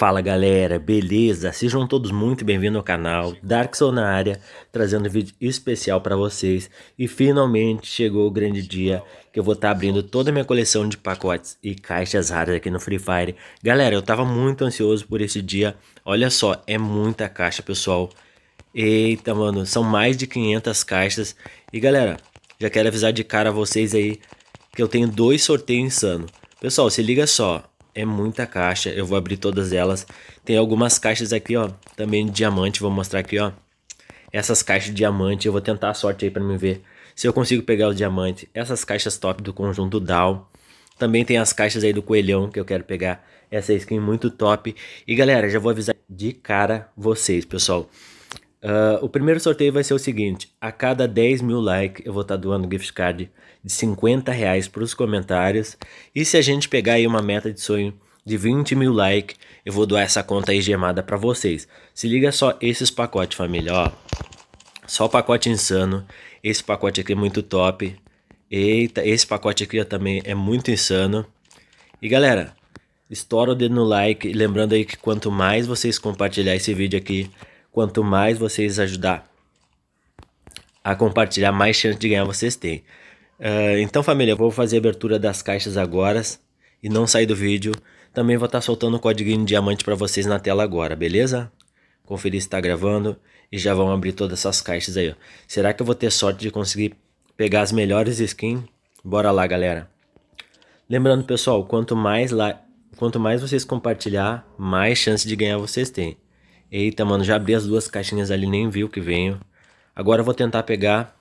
Fala galera, beleza? Sejam todos muito bem-vindos ao canal Dark Soul na área, trazendo um vídeo especial para vocês. E finalmente chegou o grande dia que eu vou estar tá abrindo toda a minha coleção de pacotes e caixas raras aqui no Free Fire. Galera, eu estava muito ansioso por esse dia. Olha só, é muita caixa, pessoal. Eita, mano, são mais de 500 caixas. E galera, já quero avisar de cara a vocês aí que eu tenho dois sorteios insano. Pessoal, se liga só, é muita caixa, eu vou abrir todas elas. Tem algumas caixas aqui, ó, também de diamante, vou mostrar aqui, ó. Essas caixas de diamante, eu vou tentar a sorte aí para me ver se eu consigo pegar o diamante. Essas caixas top do conjunto Down. Também tem as caixas aí do coelhão que eu quero pegar. Essa skin muito top. E galera, já vou avisar de cara vocês, pessoal. Uh, o primeiro sorteio vai ser o seguinte: a cada 10 mil likes eu vou estar tá doando gift card de 50 reais para os comentários. E se a gente pegar aí uma meta de sonho de 20 mil likes, eu vou doar essa conta aí gemada para vocês. Se liga só esses pacotes, família, ó. Só o pacote insano. Esse pacote aqui é muito top. Eita, esse pacote aqui também é muito insano. E galera, estoura o dedo no like. Lembrando aí que quanto mais vocês compartilhar esse vídeo aqui, Quanto mais vocês ajudar a compartilhar, mais chance de ganhar vocês têm. Uh, então, família, eu vou fazer a abertura das caixas agora e não sair do vídeo. Também vou estar tá soltando o código diamante para vocês na tela agora, beleza? Conferir se está gravando e já vão abrir todas essas caixas aí. Ó. Será que eu vou ter sorte de conseguir pegar as melhores skins? Bora lá, galera. Lembrando, pessoal, quanto mais, la... quanto mais vocês compartilhar, mais chance de ganhar vocês têm. Eita, mano, já abri as duas caixinhas ali, nem vi o que veio. Agora eu vou tentar pegar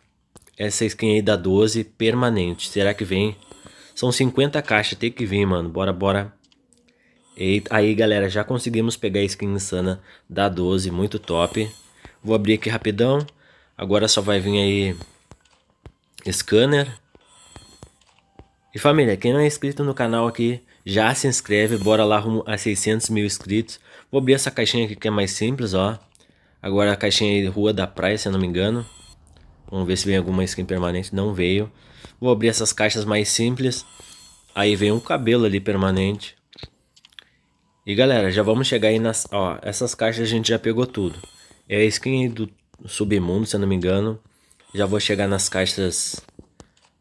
essa skin aí da 12 permanente. Será que vem? São 50 caixas, tem que vir, mano. Bora, bora. Eita, aí, galera, já conseguimos pegar a skin insana da 12, muito top. Vou abrir aqui rapidão. Agora só vai vir aí scanner. E família, quem não é inscrito no canal aqui, já se inscreve, bora lá rumo a 600 mil inscritos. Vou abrir essa caixinha aqui que é mais simples, ó. Agora a caixinha aí, Rua da Praia, se eu não me engano. Vamos ver se vem alguma skin permanente. Não veio. Vou abrir essas caixas mais simples. Aí vem um cabelo ali permanente. E galera, já vamos chegar aí nas... Ó, essas caixas a gente já pegou tudo. É a skin do submundo, se eu não me engano. Já vou chegar nas caixas...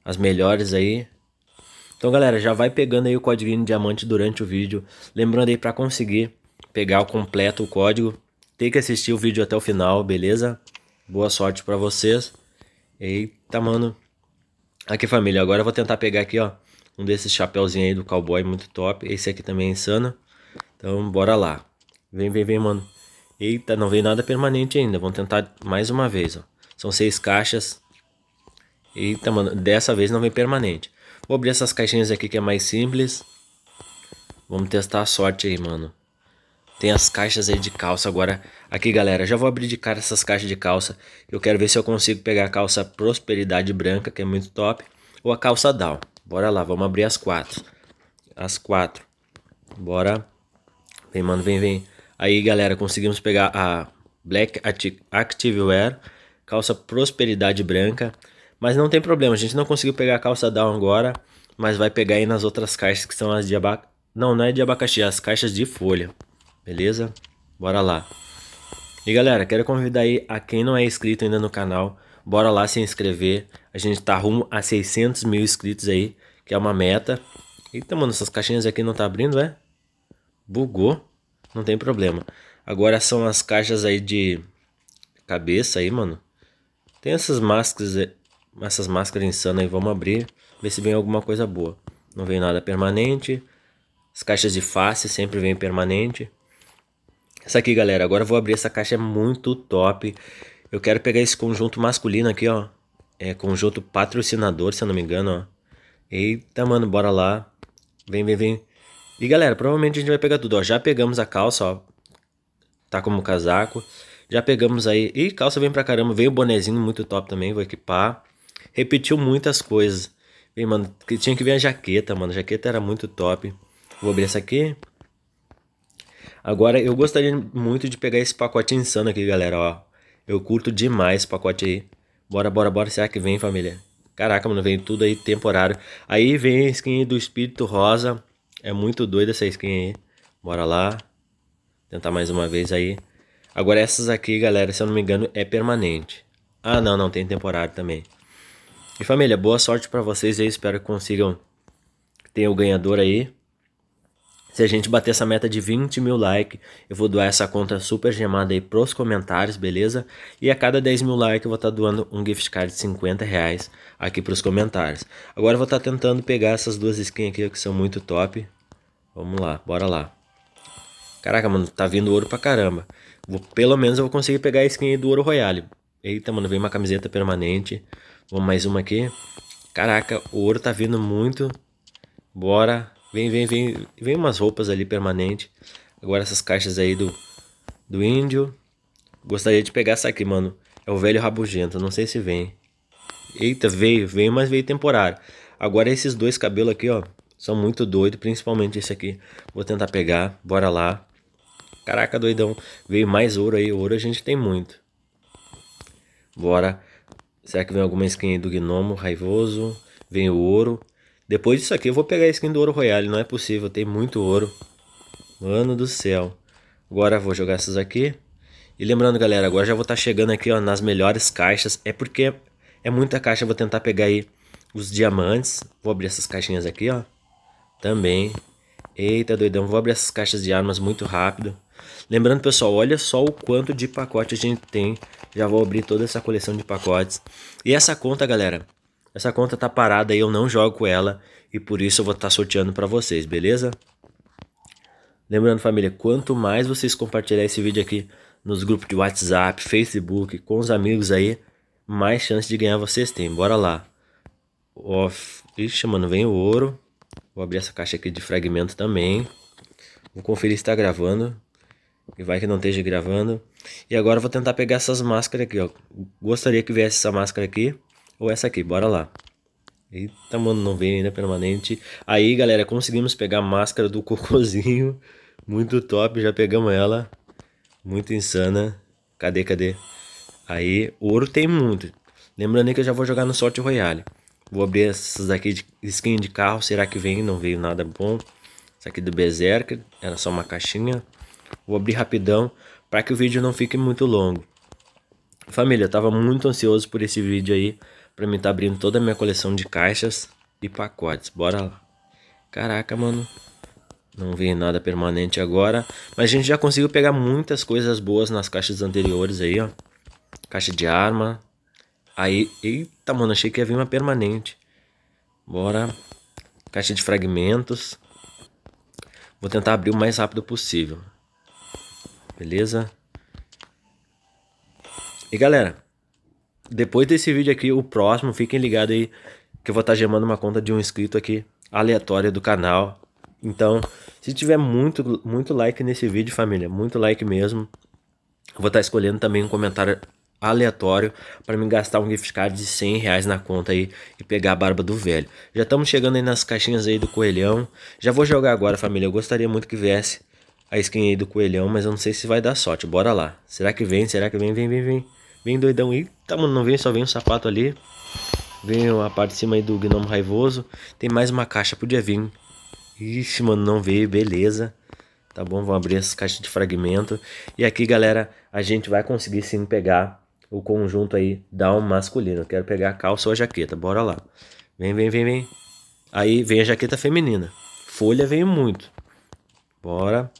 As melhores aí. Então, galera, já vai pegando aí o código diamante durante o vídeo. Lembrando aí para conseguir pegar o completo o código, tem que assistir o vídeo até o final, beleza? Boa sorte para vocês. Eita, mano. Aqui, família, agora eu vou tentar pegar aqui, ó, um desses chapéuzinhos aí do cowboy muito top. Esse aqui também é insano. Então, bora lá. Vem, vem, vem, mano. Eita, não veio nada permanente ainda. Vamos tentar mais uma vez, ó. São seis caixas. Eita, mano, dessa vez não vem permanente. Vou abrir essas caixinhas aqui que é mais simples. Vamos testar a sorte aí, mano. Tem as caixas aí de calça agora. Aqui, galera, já vou abrir de cara essas caixas de calça. Eu quero ver se eu consigo pegar a calça Prosperidade Branca, que é muito top. Ou a calça Down. Bora lá, vamos abrir as quatro. As quatro. Bora. Vem, mano, vem, vem. Aí, galera, conseguimos pegar a Black Activewear, calça Prosperidade Branca, mas não tem problema, a gente não conseguiu pegar a calça down agora, mas vai pegar aí nas outras caixas que são as de abacaxi. Não, não é de abacaxi, é as caixas de folha. Beleza? Bora lá. E galera, quero convidar aí a quem não é inscrito ainda no canal, bora lá se inscrever. A gente tá rumo a 600 mil inscritos aí, que é uma meta. Eita, mano, essas caixinhas aqui não tá abrindo, é? Bugou. Não tem problema. Agora são as caixas aí de cabeça aí, mano. Tem essas máscaras, essas máscaras insanas aí, vamos abrir, ver se vem alguma coisa boa. Não vem nada permanente. As caixas de face sempre vem permanente. Essa aqui, galera, agora eu vou abrir essa caixa, é muito top. Eu quero pegar esse conjunto masculino aqui, ó. É conjunto patrocinador, se eu não me engano, ó. Eita, mano, bora lá. Vem, vem, vem. E galera, provavelmente a gente vai pegar tudo, ó. Já pegamos a calça, ó. Tá como casaco. Já pegamos aí. Ih, calça vem pra caramba. Veio o bonezinho muito top também, vou equipar repetiu muitas coisas. E, mano, tinha que ver a jaqueta, mano. A jaqueta era muito top. Vou abrir essa aqui. Agora, eu gostaria muito de pegar esse pacote insano aqui, galera, ó. Eu curto demais esse pacote aí. Bora, bora, bora. Será que vem, família? Caraca, mano, vem tudo aí temporário. Aí vem a skin do Espírito Rosa. É muito doida essa skin aí. Bora lá. Tentar mais uma vez aí. Agora essas aqui, galera, se eu não me engano, é permanente. Ah, não, não, tem temporário também. E família, boa sorte para vocês aí. Espero que consigam ter o ganhador aí. Se a gente bater essa meta de 20 mil likes, eu vou doar essa conta super gemada aí pros comentários, beleza? E a cada 10 mil likes eu vou estar tá doando um gift card de 50 reais aqui pros comentários. Agora eu vou estar tá tentando pegar essas duas skins aqui que são muito top. Vamos lá, bora lá. Caraca, mano, tá vindo ouro pra caramba. Vou, pelo menos eu vou conseguir pegar a skin do ouro royale. Eita, mano, vem uma camiseta permanente. Vamos mais uma aqui. Caraca, o ouro tá vindo muito. Bora. Vem, vem, vem. Vem umas roupas ali permanente. Agora essas caixas aí do, do índio. Gostaria de pegar essa aqui, mano. É o velho rabugento. Não sei se vem. Eita, veio, veio, mas veio temporário. Agora esses dois cabelos aqui, ó. São muito doidos, principalmente esse aqui. Vou tentar pegar. Bora lá. Caraca, doidão. Veio mais ouro aí. Ouro a gente tem muito. Bora. Será que vem alguma skin do Gnomo Raivoso? Vem o ouro. Depois disso aqui eu vou pegar a skin do ouro royale. Não é possível, tem muito ouro. Mano do céu. Agora vou jogar essas aqui. E lembrando, galera, agora já vou estar tá chegando aqui ó, nas melhores caixas. É porque é muita caixa, vou tentar pegar aí os diamantes. Vou abrir essas caixinhas aqui, ó. Também. Eita, doidão, vou abrir essas caixas de armas muito rápido. Lembrando, pessoal, olha só o quanto de pacote a gente tem. Já vou abrir toda essa coleção de pacotes. E essa conta, galera, essa conta tá parada e eu não jogo com ela. E por isso eu vou estar tá sorteando para vocês, beleza? Lembrando, família, quanto mais vocês compartilhar esse vídeo aqui nos grupos de WhatsApp, Facebook, com os amigos aí, mais chance de ganhar vocês têm. Bora lá. Off. Ixi, mano, vem o ouro. Vou abrir essa caixa aqui de fragmento também. Vou conferir se está gravando. E vai que não esteja gravando. E agora eu vou tentar pegar essas máscaras aqui, ó. Gostaria que viesse essa máscara aqui ou essa aqui. Bora lá. Eita, mano, não vem ainda permanente. Aí, galera, conseguimos pegar a máscara do cocôzinho. Muito top, já pegamos ela. Muito insana. Cadê, cadê? Aí, ouro tem muito. Lembrando que eu já vou jogar no Sorte Royale. Vou abrir essas daqui de skin de carro. Será que vem? Não veio nada bom. Essa aqui do Berserker. Era só uma caixinha. Vou abrir rapidão para que o vídeo não fique muito longo. Família, eu tava muito ansioso por esse vídeo aí, para mim estar tá abrindo toda a minha coleção de caixas e pacotes. Bora lá. Caraca, mano. Não vi nada permanente agora, mas a gente já conseguiu pegar muitas coisas boas nas caixas anteriores aí, ó. Caixa de arma. Aí, eita, mano, achei que ia vir uma permanente. Bora. Caixa de fragmentos. Vou tentar abrir o mais rápido possível beleza? E galera, depois desse vídeo aqui, o próximo, fiquem ligados aí que eu vou estar tá gemando uma conta de um inscrito aqui aleatória do canal. Então, se tiver muito, muito like nesse vídeo, família, muito like mesmo, eu vou estar tá escolhendo também um comentário aleatório para me gastar um gift card de 100 reais na conta aí e pegar a barba do velho. Já estamos chegando aí nas caixinhas aí do coelhão. Já vou jogar agora, família. Eu gostaria muito que viesse a skin aí do coelhão, mas eu não sei se vai dar sorte. Bora lá. Será que vem? Será que vem? Vem, vem, vem. Vem doidão. Eita, tá, mano, não vem, só vem um sapato ali. Vem a parte de cima aí do gnomo raivoso. Tem mais uma caixa, podia vir. Ixi, mano, não veio, beleza. Tá bom, vamos abrir essas caixas de fragmento. E aqui, galera, a gente vai conseguir sim pegar o conjunto aí da um masculino. quero pegar a calça ou a jaqueta, bora lá. Vem, vem, vem, vem. Aí vem a jaqueta feminina. Folha veio muito. Bora.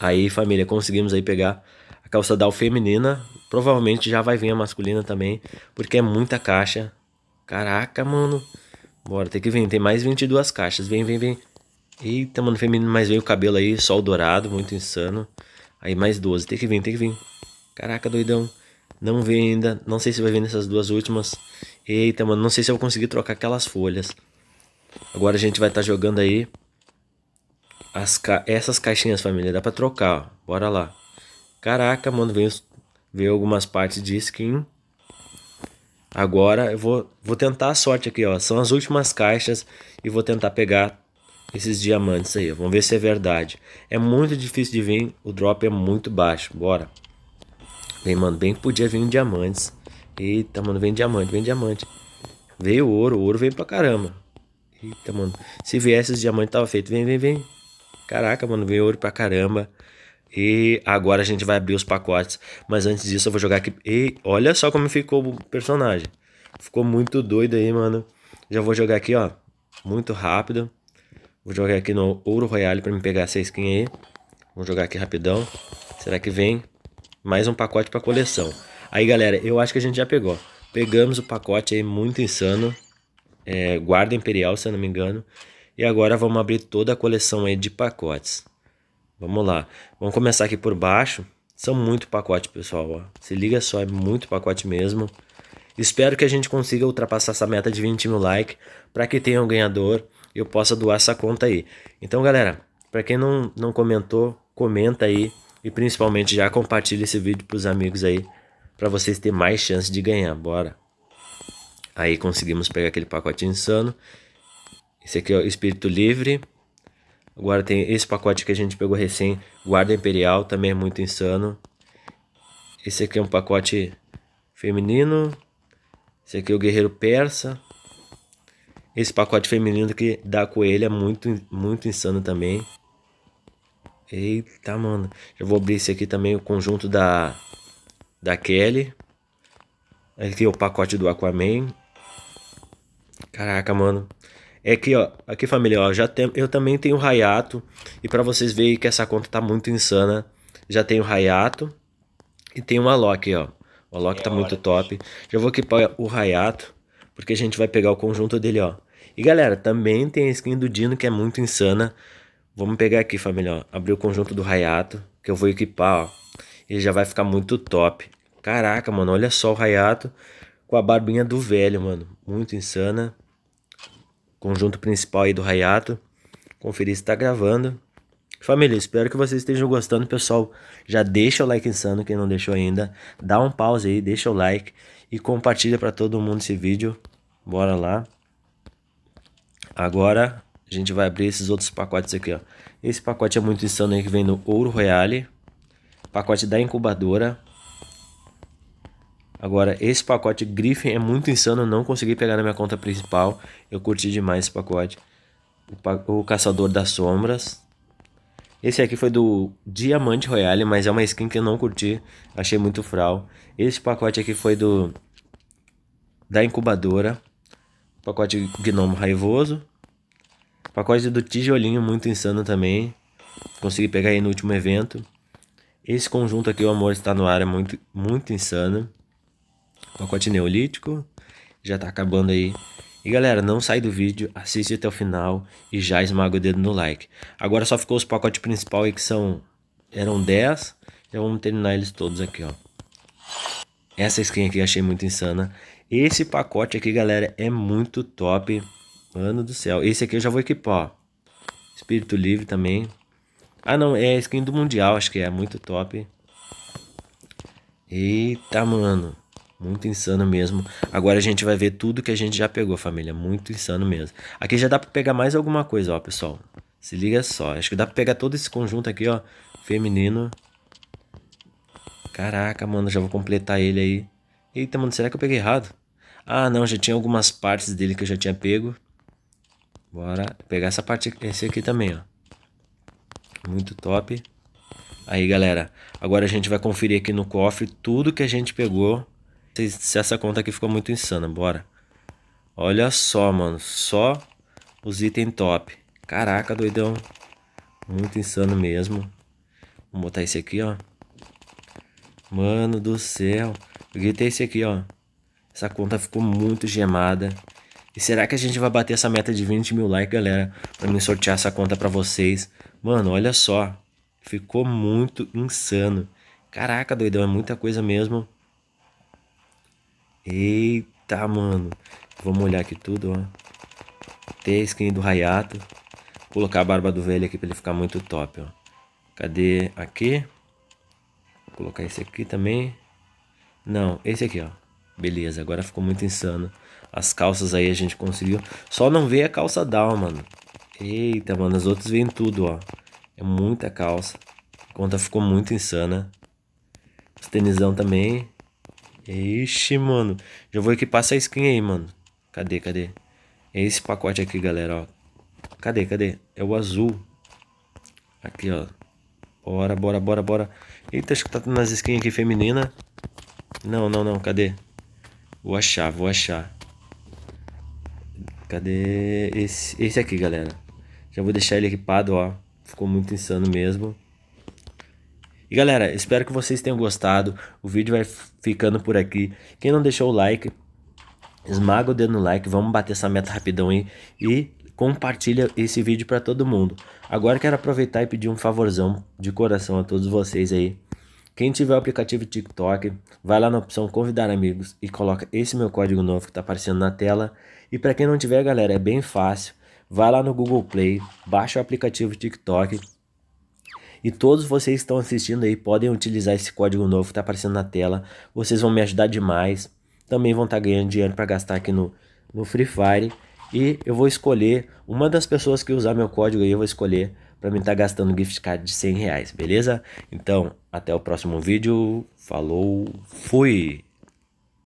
Aí, família, conseguimos aí pegar a calça feminina. Provavelmente já vai vir a masculina também, porque é muita caixa. Caraca, mano. Bora, tem que vir. Tem mais 22 caixas. Vem, vem, vem. Eita, mano, feminino. Mas veio o cabelo aí, sol dourado, muito insano. Aí mais 12. Tem que vir, tem que vir. Caraca, doidão. Não veio ainda. Não sei se vai vir nessas duas últimas. Eita, mano, não sei se eu vou conseguir trocar aquelas folhas. Agora a gente vai estar tá jogando aí Ca... essas caixinhas, família, dá pra trocar, ó. Bora lá. Caraca, mano, veio, veio algumas partes de skin. Agora eu vou, vou tentar a sorte aqui, ó. São as últimas caixas e vou tentar pegar esses diamantes aí. Vamos ver se é verdade. É muito difícil de vir, o drop é muito baixo. Bora. Vem, mano, bem que podia vir diamantes. Eita, mano, vem diamante, vem diamante. Veio ouro, ouro vem pra caramba. Eita, mano. Se viesse os diamantes, tava feito. Vem, vem, vem. Caraca, mano, veio ouro pra caramba. E agora a gente vai abrir os pacotes. Mas antes disso, eu vou jogar aqui. E olha só como ficou o personagem. Ficou muito doido aí, mano. Já vou jogar aqui, ó. Muito rápido. Vou jogar aqui no Ouro Royale pra me pegar essa skin aí. Vou jogar aqui rapidão. Será que vem? Mais um pacote pra coleção. Aí, galera, eu acho que a gente já pegou. Pegamos o pacote aí, muito insano. É, guarda Imperial, se eu não me engano. E agora vamos abrir toda a coleção aí de pacotes. Vamos lá. Vamos começar aqui por baixo. São muito pacote, pessoal. Ó. Se liga só, é muito pacote mesmo. Espero que a gente consiga ultrapassar essa meta de 20 mil likes para que tenha um ganhador e eu possa doar essa conta aí. Então, galera, para quem não, não comentou, comenta aí e principalmente já compartilha esse vídeo para os amigos aí para vocês terem mais chance de ganhar. Bora! Aí conseguimos pegar aquele pacote insano esse aqui é o Espírito Livre. Agora tem esse pacote que a gente pegou recém, Guarda Imperial, também é muito insano. Esse aqui é um pacote feminino. Esse aqui é o Guerreiro Persa. Esse pacote feminino que dá Coelha é muito, muito insano também. Eita, mano. Já vou abrir esse aqui também, o conjunto da, da Kelly. Aqui é o pacote do Aquaman. Caraca, mano. É que, ó, aqui família, ó, já tem, eu também tenho o Rayato. E para vocês verem que essa conta tá muito insana, já tenho Rayato e tem o Alok, ó. O Alok tá é tá muito top. Já vou equipar o Rayato, porque a gente vai pegar o conjunto dele, ó. E galera, também tem a skin do Dino que é muito insana. Vamos pegar aqui, família, ó. Abrir o conjunto do Rayato, que eu vou equipar, ó. Ele já vai ficar muito top. Caraca, mano, olha só o Rayato com a barbinha do velho, mano. Muito insana conjunto principal aí do rayato Conferir se tá gravando. Família, espero que vocês estejam gostando, pessoal. Já deixa o like insano, quem não deixou ainda. Dá um pause aí, deixa o like e compartilha para todo mundo esse vídeo. Bora lá. Agora a gente vai abrir esses outros pacotes aqui, ó. Esse pacote é muito insano aí que vem no Ouro Royale. Pacote da incubadora. Agora, esse pacote Griffin é muito insano, não consegui pegar na minha conta principal. Eu curti demais esse pacote. O, pa o Caçador das Sombras. Esse aqui foi do Diamante Royale, mas é uma skin que eu não curti. Achei muito fral. Esse pacote aqui foi do... Da Incubadora. Pacote Gnomo Raivoso. Pacote do Tijolinho, muito insano também. Consegui pegar aí no último evento. Esse conjunto aqui, o amor está no ar, é muito, muito insano pacote neolítico. Já tá acabando aí. E galera, não sai do vídeo, assiste até o final e já esmaga o dedo no like. Agora só ficou os pacotes principais aí que são... Eram 10, já vamos terminar eles todos aqui, ó. Essa skin aqui achei muito insana. Esse pacote aqui, galera, é muito top. Mano do céu. Esse aqui eu já vou equipar, ó. Espírito Livre também. Ah, não. É a skin do Mundial, acho que é. Muito top. Eita, mano. Muito insano mesmo. Agora a gente vai ver tudo que a gente já pegou, família. Muito insano mesmo. Aqui já dá pra pegar mais alguma coisa, ó, pessoal. Se liga só. Acho que dá pra pegar todo esse conjunto aqui, ó. Feminino. Caraca, mano. Já vou completar ele aí. Eita, mano. Será que eu peguei errado? Ah, não. Já tinha algumas partes dele que eu já tinha pego. Bora pegar essa parte, esse aqui também, ó. Muito top. Aí, galera. Agora a gente vai conferir aqui no cofre tudo que a gente pegou se essa conta aqui ficou muito insana, bora. Olha só, mano, só os itens top. Caraca, doidão. Muito insano mesmo. Vou botar esse aqui, ó. Mano do céu. Eu gritei esse aqui, ó. Essa conta ficou muito gemada. E será que a gente vai bater essa meta de 20 mil likes, galera? Pra mim sortear essa conta pra vocês. Mano, olha só. Ficou muito insano. Caraca, doidão. É muita coisa mesmo. Eita, mano. Vamos olhar aqui tudo, ó. Tem a skin do Rayato. Colocar a barba do velho aqui pra ele ficar muito top, ó. Cadê aqui? Vou colocar esse aqui também. Não, esse aqui, ó. Beleza, agora ficou muito insano. As calças aí a gente conseguiu. Só não veio a calça down, mano. Eita, mano, as outras vêm tudo, ó. É muita calça. A conta ficou muito insana. Os tenisão também. Ixi, mano. Já vou equipar essa skin aí, mano. Cadê, cadê? é Esse pacote aqui, galera, ó. Cadê, cadê? É o azul. Aqui, ó. Bora, bora, bora, bora. Eita, acho que tá nas skins aqui feminina. Não, não, não. Cadê? Vou achar, vou achar. Cadê esse, esse aqui, galera? Já vou deixar ele equipado, ó. Ficou muito insano mesmo. E galera, espero que vocês tenham gostado. O vídeo vai ficando por aqui. Quem não deixou o like, esmaga o dedo no like. Vamos bater essa meta rapidão aí. E compartilha esse vídeo para todo mundo. Agora quero aproveitar e pedir um favorzão de coração a todos vocês aí. Quem tiver o aplicativo TikTok, vai lá na opção convidar amigos e coloca esse meu código novo que está aparecendo na tela. E para quem não tiver, galera, é bem fácil. Vai lá no Google Play, baixa o aplicativo TikTok e todos vocês que estão assistindo aí podem utilizar esse código novo que está aparecendo na tela. Vocês vão me ajudar demais. Também vão estar tá ganhando dinheiro para gastar aqui no, no Free Fire. E eu vou escolher uma das pessoas que usar meu código aí, eu vou escolher para mim estar tá gastando gift card de 100 reais, beleza? Então, até o próximo vídeo. Falou, fui!